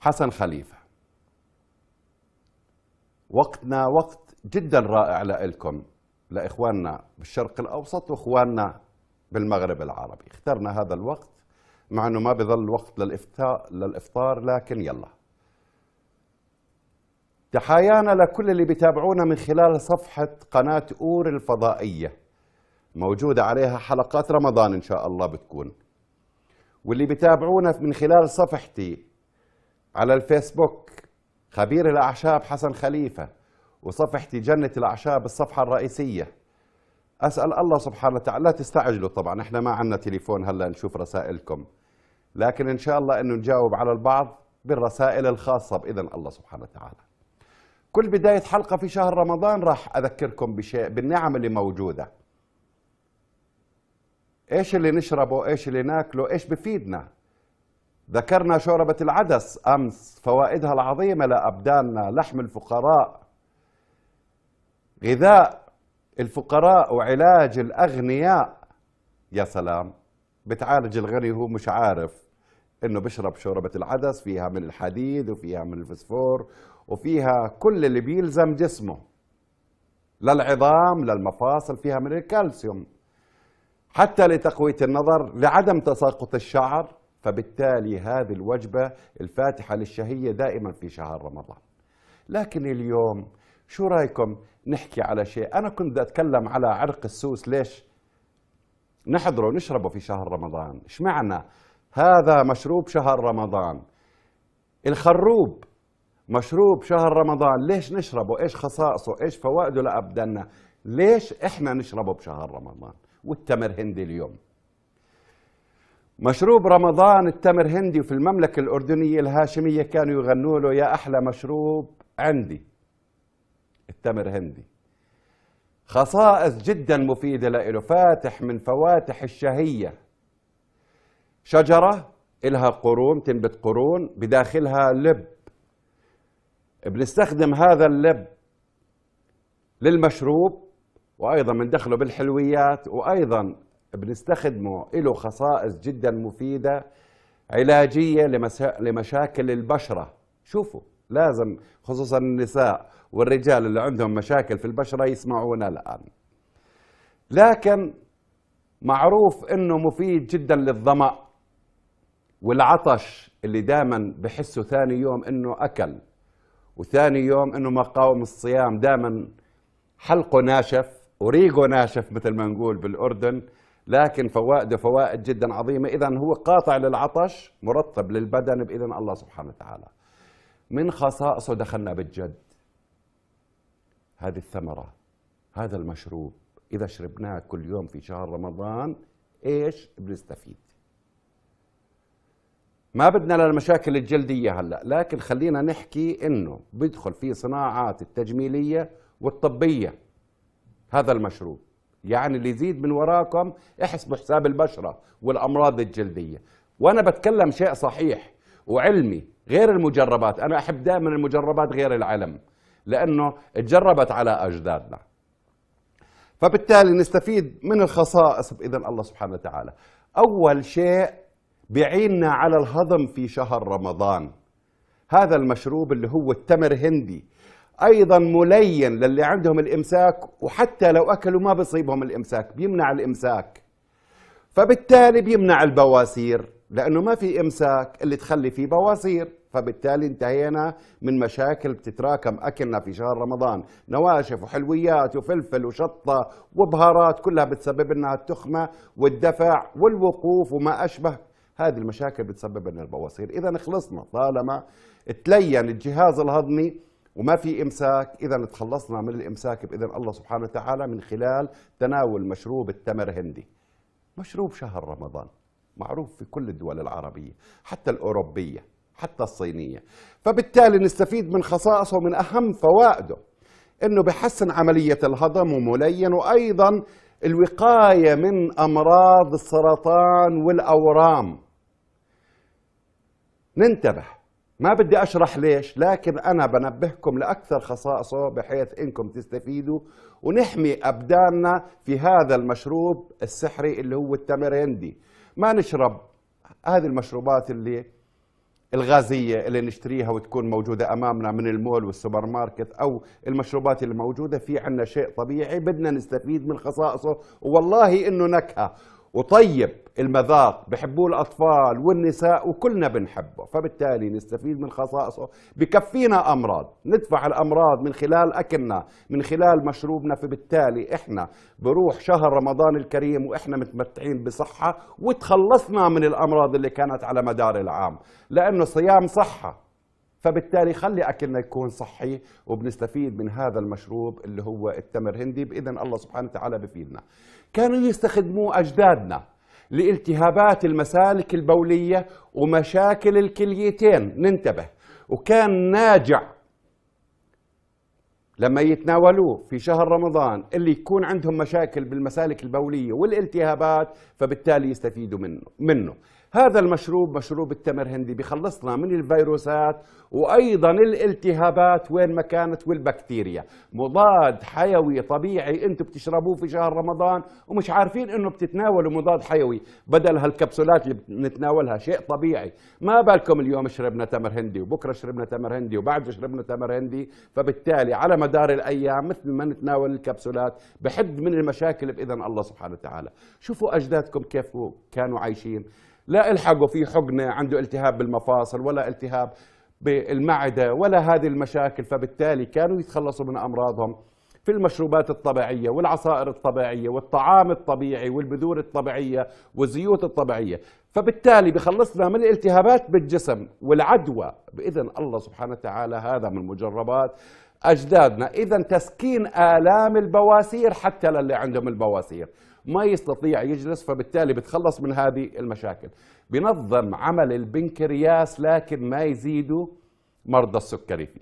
حسن خليفة وقتنا وقت جدا رائع لإلكم لإخواننا بالشرق الأوسط وإخواننا بالمغرب العربي اخترنا هذا الوقت مع أنه ما بظل وقت للإفتاء للإفطار لكن يلا تحايانا لكل اللي بيتابعونا من خلال صفحة قناة أور الفضائية موجودة عليها حلقات رمضان إن شاء الله بتكون واللي بيتابعونا من خلال صفحتي على الفيسبوك خبير الأعشاب حسن خليفة وصفحتي جنة الأعشاب الصفحة الرئيسية أسأل الله سبحانه وتعالى لا تستعجلوا طبعا احنا ما عندنا تليفون هلا نشوف رسائلكم لكن إن شاء الله أنه نجاوب على البعض بالرسائل الخاصة بإذن الله سبحانه وتعالى كل بداية حلقة في شهر رمضان راح أذكركم بشيء بالنعم اللي موجودة إيش اللي نشربه إيش اللي ناكله إيش بفيدنا ذكرنا شوربة العدس أمس فوائدها العظيمة لأبداننا لحم الفقراء غذاء الفقراء وعلاج الأغنياء يا سلام بتعالج الغني وهو مش عارف انه بيشرب شوربة العدس فيها من الحديد وفيها من الفسفور وفيها كل اللي بيلزم جسمه للعظام للمفاصل فيها من الكالسيوم حتى لتقوية النظر لعدم تساقط الشعر فبالتالي هذه الوجبة الفاتحة للشهية دائما في شهر رمضان لكن اليوم شو رايكم نحكي على شيء أنا كنت بدي أتكلم على عرق السوس ليش نحضره ونشربه في شهر رمضان إيش معنى هذا مشروب شهر رمضان الخروب مشروب شهر رمضان ليش نشربه ايش خصائصه ايش فوائده لأبدنا ليش احنا نشربه بشهر رمضان والتمر هندي اليوم مشروب رمضان التمر هندي في المملكة الأردنية الهاشمية كانوا يغنوا له يا أحلى مشروب عندي التمر هندي خصائص جدا مفيدة له فاتح من فواتح الشهية شجرة إلها قرون تنبت قرون بداخلها لب بنستخدم هذا اللب للمشروب وأيضا بندخله بالحلويات وأيضا بنستخدمه له خصائص جدا مفيدة علاجية لمشاكل البشرة شوفوا لازم خصوصا النساء والرجال اللي عندهم مشاكل في البشرة يسمعونا الآن لكن معروف انه مفيد جدا للظمأ والعطش اللي دائما بحسه ثاني يوم انه اكل وثاني يوم انه ما قاوم الصيام دائما حلقه ناشف وريقه ناشف مثل ما نقول بالاردن لكن فوائده فوائد جدا عظيمة إذا هو قاطع للعطش مرطب للبدن بإذن الله سبحانه وتعالى من خصائصه دخلنا بالجد هذه الثمرة هذا المشروب إذا شربناه كل يوم في شهر رمضان إيش بنستفيد ما بدنا للمشاكل الجلدية هلأ لكن خلينا نحكي إنه بيدخل في صناعات التجميلية والطبية هذا المشروب يعني اللي يزيد من وراكم احسبوا حساب البشرة والأمراض الجلدية وأنا بتكلم شيء صحيح وعلمي غير المجربات أنا أحب دائما المجربات غير العلم لأنه تجربت على أجدادنا فبالتالي نستفيد من الخصائص بإذن الله سبحانه وتعالى أول شيء بيعيننا على الهضم في شهر رمضان هذا المشروب اللي هو التمر هندي ايضا ملين للي عندهم الامساك وحتى لو اكلوا ما بيصيبهم الامساك بيمنع الامساك فبالتالي بيمنع البواسير لانه ما في امساك اللي تخلي فيه بواسير فبالتالي انتهينا من مشاكل بتتراكم اكلنا في شهر رمضان نواشف وحلويات وفلفل وشطه وبهارات كلها بتسبب لنا التخمه والدفع والوقوف وما اشبه هذه المشاكل بتسبب لنا البواسير اذا خلصنا طالما تلين الجهاز الهضمي وما في إمساك إذا تخلصنا من الإمساك بإذن الله سبحانه وتعالى من خلال تناول مشروب التمر هندي مشروب شهر رمضان معروف في كل الدول العربية حتى الأوروبية حتى الصينية فبالتالي نستفيد من خصائصه ومن أهم فوائده أنه بحسن عملية الهضم وملين وأيضا الوقاية من أمراض السرطان والأورام ننتبه ما بدي اشرح ليش لكن انا بنبهكم لاكثر خصائصه بحيث انكم تستفيدوا ونحمي ابداننا في هذا المشروب السحري اللي هو التمر هندي ما نشرب هذه المشروبات اللي الغازيه اللي نشتريها وتكون موجوده امامنا من المول والسوبر ماركت او المشروبات اللي موجوده في عنا شيء طبيعي بدنا نستفيد من خصائصه والله انه نكهه وطيب المذاق بحبوه الأطفال والنساء وكلنا بنحبه فبالتالي نستفيد من خصائصه بكفينا أمراض ندفع الأمراض من خلال أكلنا من خلال مشروبنا فبالتالي إحنا بروح شهر رمضان الكريم وإحنا متمتعين بصحة وتخلصنا من الأمراض اللي كانت على مدار العام لأنه صيام صحة فبالتالي خلي اكلنا يكون صحي وبنستفيد من هذا المشروب اللي هو التمر هندي باذن الله سبحانه وتعالى بفيدنا كانوا يستخدموه اجدادنا لالتهابات المسالك البوليه ومشاكل الكليتين ننتبه وكان ناجع لما يتناولوه في شهر رمضان اللي يكون عندهم مشاكل بالمسالك البوليه والالتهابات فبالتالي يستفيدوا منه منه هذا المشروب مشروب التمر هندي بخلصنا من الفيروسات وايضا الالتهابات وين ما كانت والبكتيريا مضاد حيوي طبيعي انتم بتشربوه في شهر رمضان ومش عارفين انه بتتناولوا مضاد حيوي بدل هالكبسولات اللي بنتناولها شيء طبيعي ما بالكم اليوم شربنا تمر هندي وبكره شربنا تمر هندي وبعده شربنا تمر هندي فبالتالي على مدار الايام مثل ما نتناول الكبسولات بحد من المشاكل باذن الله سبحانه وتعالى شوفوا اجدادكم كيف كانوا عايشين لا الحقوا في حقنه عنده التهاب بالمفاصل ولا التهاب بالمعده ولا هذه المشاكل فبالتالي كانوا يتخلصوا من امراضهم في المشروبات الطبيعية والعصائر الطبيعية والطعام الطبيعي والبذور الطبيعية والزيوت الطبيعية فبالتالي بخلصنا من الالتهابات بالجسم والعدوى بإذن الله سبحانه وتعالى هذا من مجربات أجدادنا إذا تسكين آلام البواسير حتى للي عندهم البواسير ما يستطيع يجلس فبالتالي بتخلص من هذه المشاكل بنظم عمل البنكرياس لكن ما يزيده مرضى السكري فيه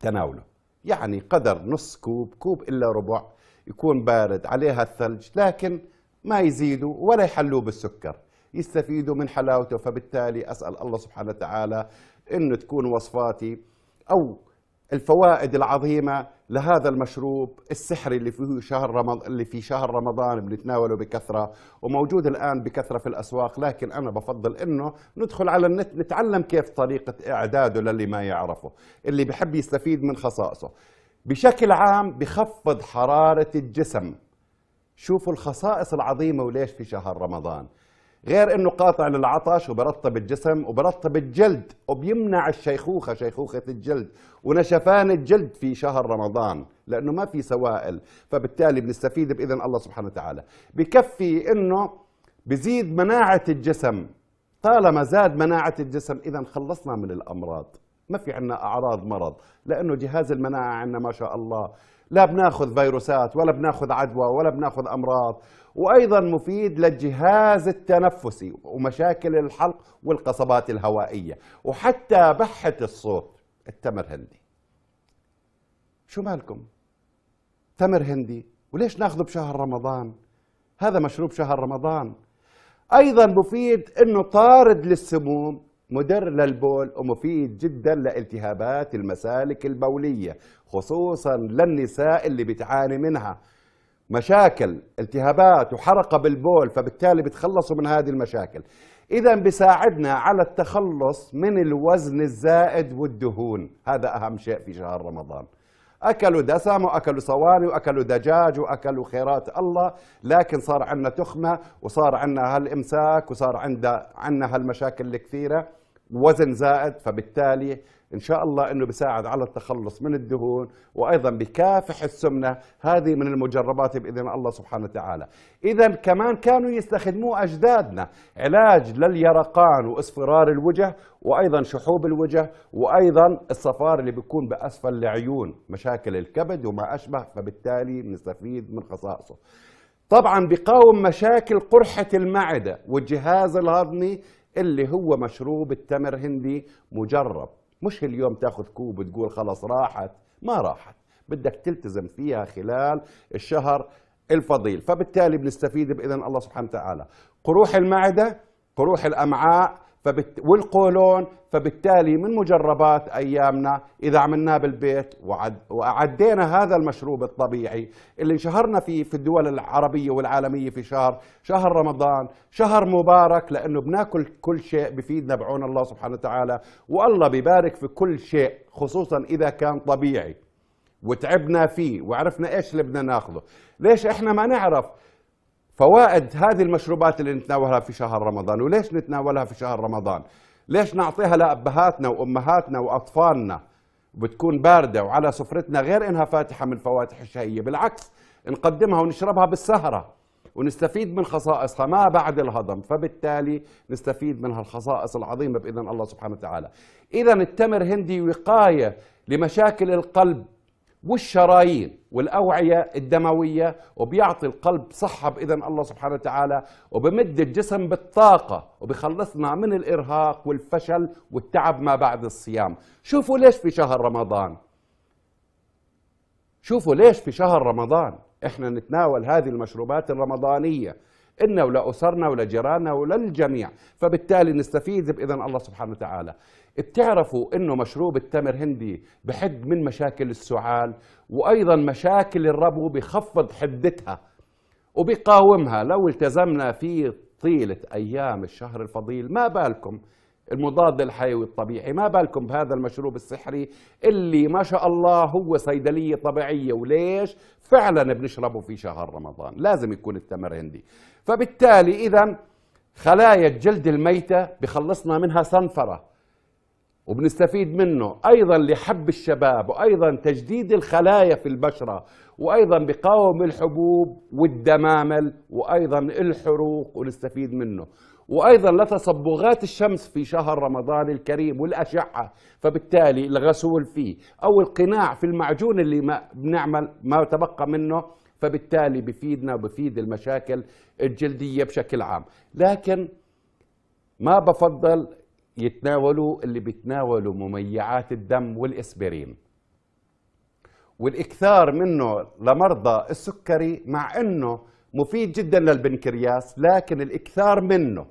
تناوله يعني قدر نص كوب كوب إلا ربع يكون بارد عليها الثلج لكن ما يزيدوا ولا يحلوه بالسكر يستفيدوا من حلاوته فبالتالي أسأل الله سبحانه وتعالى أنه تكون وصفاتي أو الفوائد العظيمه لهذا المشروب السحري اللي في شهر رمضان اللي في شهر رمضان بنتناوله بكثره وموجود الان بكثره في الاسواق لكن انا بفضل انه ندخل على النت نتعلم كيف طريقه اعداده للي ما يعرفه اللي بحب يستفيد من خصائصه بشكل عام بخفض حراره الجسم شوفوا الخصائص العظيمه وليش في شهر رمضان غير انه قاطع للعطش وبرطب الجسم وبرطب الجلد وبيمنع الشيخوخه شيخوخه الجلد ونشفان الجلد في شهر رمضان لانه ما في سوائل فبالتالي بنستفيد باذن الله سبحانه وتعالى بكفي انه بزيد مناعه الجسم طالما زاد مناعه الجسم اذا خلصنا من الامراض ما في عندنا اعراض مرض لانه جهاز المناعه عندنا ما شاء الله لا بناخذ فيروسات ولا بناخذ عدوى ولا بناخذ امراض وايضا مفيد للجهاز التنفسي ومشاكل الحلق والقصبات الهوائيه وحتى بحه الصوت التمر هندي شو مالكم تمر هندي وليش ناخذه بشهر رمضان هذا مشروب شهر رمضان ايضا مفيد انه طارد للسموم مدر للبول ومفيد جدا لالتهابات المسالك البولية خصوصا للنساء اللي بتعاني منها مشاكل التهابات وحرقة بالبول فبالتالي بتخلصوا من هذه المشاكل إذا بساعدنا على التخلص من الوزن الزائد والدهون هذا أهم شيء في شهر رمضان أكلوا دسم وأكلوا صواني وأكلوا دجاج وأكلوا خيرات الله لكن صار عندنا تخمة وصار عندنا هالإمساك وصار عندنا هالمشاكل الكثيرة وزن زائد فبالتالي ان شاء الله انه بيساعد على التخلص من الدهون وايضا بكافح السمنه هذه من المجربات باذن الله سبحانه وتعالى اذا كمان كانوا يستخدموه اجدادنا علاج لليرقان واصفرار الوجه وايضا شحوب الوجه وايضا الصفار اللي بيكون باسفل العيون مشاكل الكبد وما اشبه فبالتالي بنستفيد من خصائصه طبعا بقاوم مشاكل قرحة المعدة والجهاز الهضمي اللي هو مشروب التمر هندي مجرب مش اليوم تاخذ كوب وتقول خلص راحت ما راحت بدك تلتزم فيها خلال الشهر الفضيل فبالتالي بنستفيد بإذن الله سبحانه وتعالى قروح المعدة قروح الأمعاء فبت... والقولون فبالتالي من مجربات ايامنا اذا عملناه بالبيت وعد... وعدينا هذا المشروب الطبيعي اللي انشهرنا فيه في الدول العربيه والعالميه في شهر شهر رمضان شهر مبارك لانه بناكل كل شيء بفيدنا بعون الله سبحانه وتعالى والله ببارك في كل شيء خصوصا اذا كان طبيعي وتعبنا فيه وعرفنا ايش اللي بدنا ناخذه ليش احنا ما نعرف فوائد هذه المشروبات اللي نتناولها في شهر رمضان وليش نتناولها في شهر رمضان ليش نعطيها لأبهاتنا وأمهاتنا وأطفالنا بتكون باردة وعلى سفرتنا غير إنها فاتحة من فواتح الشهية بالعكس نقدمها ونشربها بالسهرة ونستفيد من خصائصها ما بعد الهضم فبالتالي نستفيد من هالخصائص العظيمة بإذن الله سبحانه وتعالى إذا التمر هندي وقاية لمشاكل القلب والشرايين والأوعية الدموية وبيعطي القلب صحة بإذن الله سبحانه وتعالى وبمد الجسم بالطاقة وبخلصنا من الإرهاق والفشل والتعب ما بعد الصيام شوفوا ليش في شهر رمضان شوفوا ليش في شهر رمضان احنا نتناول هذه المشروبات الرمضانية إنا ولأسرنا ولجيراننا وللجميع فبالتالي نستفيد بإذن الله سبحانه وتعالى بتعرفوا انه مشروب التمر هندي بحد من مشاكل السعال وايضا مشاكل الربو بخفض حدتها وبقاومها لو التزمنا في طيلة ايام الشهر الفضيل ما بالكم المضاد الحيوي الطبيعي ما بالكم بهذا المشروب السحري اللي ما شاء الله هو صيدلية طبيعية وليش فعلا بنشربه في شهر رمضان لازم يكون التمر هندي فبالتالي إذا خلايا الجلد الميتة بخلصنا منها صنفرة وبنستفيد منه أيضا لحب الشباب وأيضا تجديد الخلايا في البشرة وأيضا بقاوم الحبوب والدمامل وأيضا الحروق ونستفيد منه وأيضا لتصبغات الشمس في شهر رمضان الكريم والأشعة فبالتالي الغسول فيه أو القناع في المعجون اللي ما بنعمل ما تبقى منه فبالتالي بفيدنا وبفيد المشاكل الجلدية بشكل عام لكن ما بفضل يتناولوا اللي بيتناولوا مميعات الدم والإسبرين والاكثار منه لمرضى السكري مع انه مفيد جدا للبنكرياس لكن الاكثار منه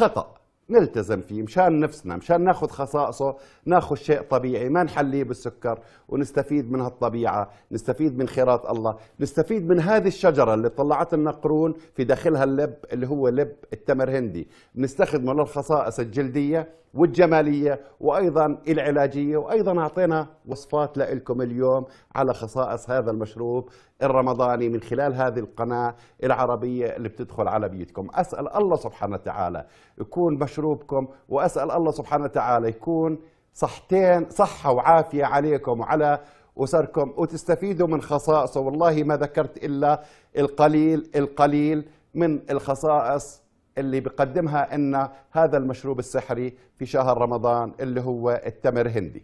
خطأ نلتزم فيه مشان نفسنا مشان ناخذ خصائصه ناخذ شيء طبيعي ما نحليه بالسكر ونستفيد من هالطبيعة نستفيد من خيرات الله نستفيد من هذه الشجرة اللي طلعت لنا قرون في داخلها اللب اللي هو لب التمر هندي بنستخدمه للخصائص الجلدية والجمالية وأيضا العلاجية وأيضا أعطينا وصفات لكم اليوم على خصائص هذا المشروب الرمضاني من خلال هذه القناة العربية اللي بتدخل على بيتكم أسأل الله سبحانه وتعالى يكون مشروبكم وأسأل الله سبحانه وتعالى يكون صحتين صحة وعافية عليكم وعلى أسركم وتستفيدوا من خصائصه والله ما ذكرت إلا القليل القليل من الخصائص اللي بقدمها ان هذا المشروب السحري في شهر رمضان اللي هو التمر هندي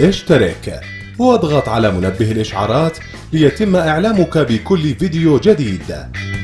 اشترك واضغط على منبه الاشعارات ليتم اعلامك بكل فيديو جديد